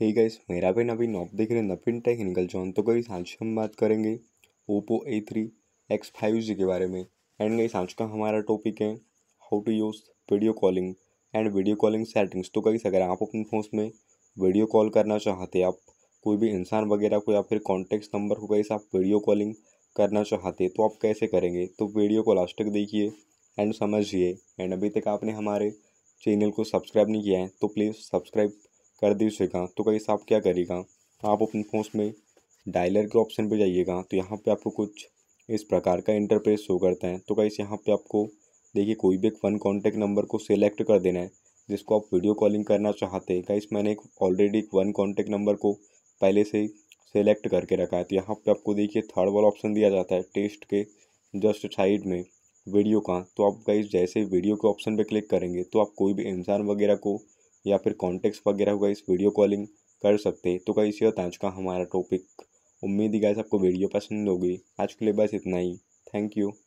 hey guys मेरा भी नवीन आप देख रहे हैं नवीन टेक जॉन तो गाइस आज हम बात करेंगे Oppo A three X five G के बारे में एंड गई आज का हमारा टॉपिक है how to use video calling and video calling settings तो गाइस अगर आप अपने फ़ोन में वीडियो कॉल करना चाहते आप कोई भी इंसान वगैरह को या फिर कॉन्टेक्ट नंबर को गाइस आप वीडियो कॉलिंग करना चाहते तो आप कैसे करेंगे तो वीडियो को लास्ट तक देखिए एंड समझिए एंड अभी तक आपने हमारे चैनल को सब्सक्राइब नहीं किया है तो प्लीज़ सब्सक्राइब कर दीजिएगा तो गाइस आप क्या करेगा आप अपने फ़ोन में डायलर के ऑप्शन पर जाइएगा तो यहाँ पर आपको कुछ इस प्रकार का इंटरप्रेस शो करता है तो इस यहाँ पर आपको देखिए कोई भी एक वन कॉन्टैक्ट नंबर को सिलेक्ट कर देना है जिसको आप वीडियो कॉलिंग करना चाहते हैं गाइस मैंने एक ऑलरेडी एक वन कॉन्टैक्ट नंबर को पहले से ही सेलेक्ट करके रखा है तो यहाँ पे आपको देखिए थर्ड वाला ऑप्शन दिया जाता है टेस्ट के जस्ट साइड में वीडियो का तो आप गाइस जैसे वीडियो के ऑप्शन पे क्लिक करेंगे तो आप कोई भी इंसान वगैरह को या फिर कॉन्टेक्ट वगैरह हुआ इस वीडियो कॉलिंग कर सकते तो गाइस यह आज का हमारा टॉपिक उम्मीद ही गाइस आपको वीडियो पसंद होगी आज के लिए बस इतना ही थैंक यू